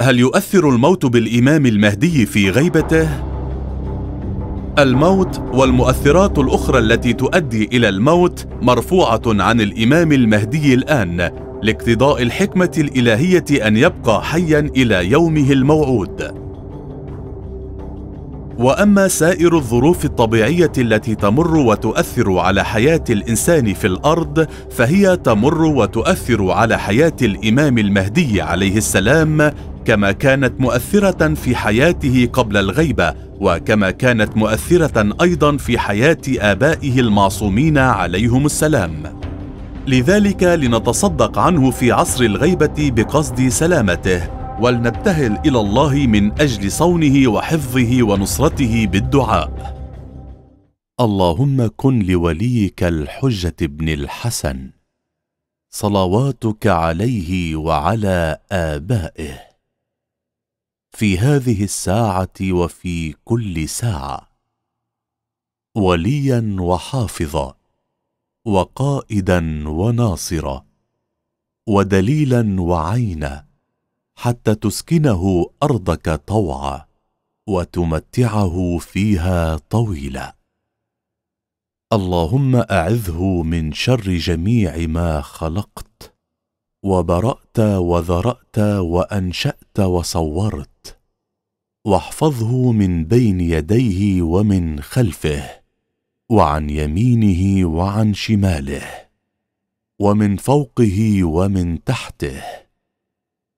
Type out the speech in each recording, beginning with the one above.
هل يؤثر الموت بالإمام المهدي في غيبته؟ الموت والمؤثرات الأخرى التي تؤدي إلى الموت مرفوعة عن الإمام المهدي الآن لاقتضاء الحكمة الإلهية أن يبقى حياً إلى يومه الموعود واما سائر الظروف الطبيعيه التي تمر وتؤثر على حياه الانسان في الارض فهي تمر وتؤثر على حياه الامام المهدي عليه السلام كما كانت مؤثره في حياته قبل الغيبه وكما كانت مؤثره ايضا في حياه ابائه المعصومين عليهم السلام لذلك لنتصدق عنه في عصر الغيبه بقصد سلامته ولنبتهل الى الله من اجل صونه وحفظه ونصرته بالدعاء اللهم كن لوليك الحجه بن الحسن صلواتك عليه وعلى ابائه في هذه الساعه وفي كل ساعه وليا وحافظا وقائدا وناصرا ودليلا وعينا حتى تسكنه ارضك طوعا وتمتعه فيها طويلا اللهم اعذه من شر جميع ما خلقت وبرات وذرات وانشات وصورت واحفظه من بين يديه ومن خلفه وعن يمينه وعن شماله ومن فوقه ومن تحته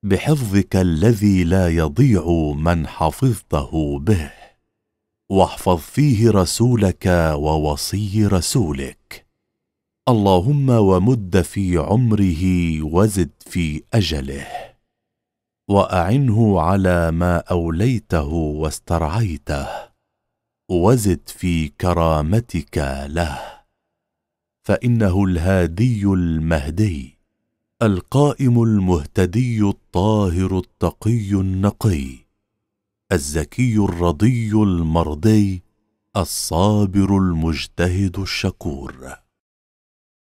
بحفظك الذي لا يضيع من حفظته به واحفظ فيه رسولك ووصي رسولك اللهم ومد في عمره وزد في اجله واعنه على ما اوليته واسترعيته وزد في كرامتك له فانه الهادي المهدي القائم المهتدي الطاهر التقي النقي الزكي الرضي المرضي الصابر المجتهد الشكور